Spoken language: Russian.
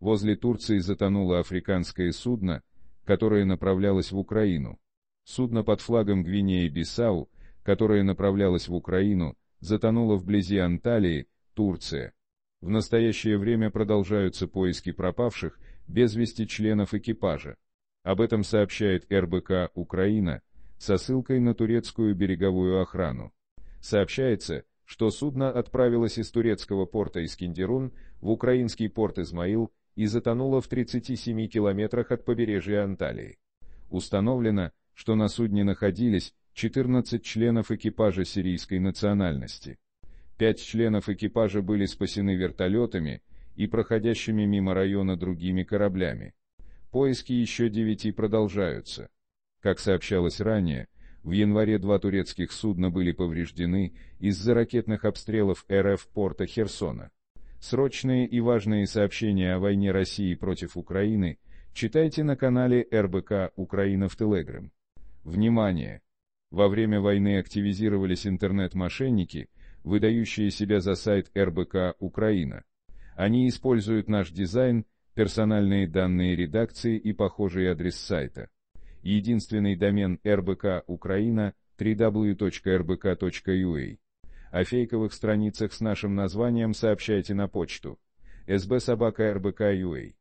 Возле Турции затонуло африканское судно, которое направлялось в Украину. Судно под флагом Гвинеи-Бисау, которое направлялось в Украину, затонуло вблизи Анталии, Турция. В настоящее время продолжаются поиски пропавших без вести членов экипажа. Об этом сообщает РБК «Украина» со ссылкой на турецкую береговую охрану. Сообщается, что судно отправилось из турецкого порта Искендерун в украинский порт Измаил и затонула в 37 километрах от побережья Анталии. Установлено, что на судне находились 14 членов экипажа сирийской национальности. Пять членов экипажа были спасены вертолетами и проходящими мимо района другими кораблями. Поиски еще девяти продолжаются. Как сообщалось ранее, в январе два турецких судна были повреждены из-за ракетных обстрелов РФ порта Херсона. Срочные и важные сообщения о войне России против Украины читайте на канале РБК «Украина в Телеграм». Внимание! Во время войны активизировались интернет-мошенники, выдающие себя за сайт РБК «Украина». Они используют наш дизайн, персональные данные редакции и похожий адрес сайта. Единственный домен РБК «Украина» www.rbk.ua о фейковых страницах с нашим названием сообщайте на почту sbsobaka.rbk.ua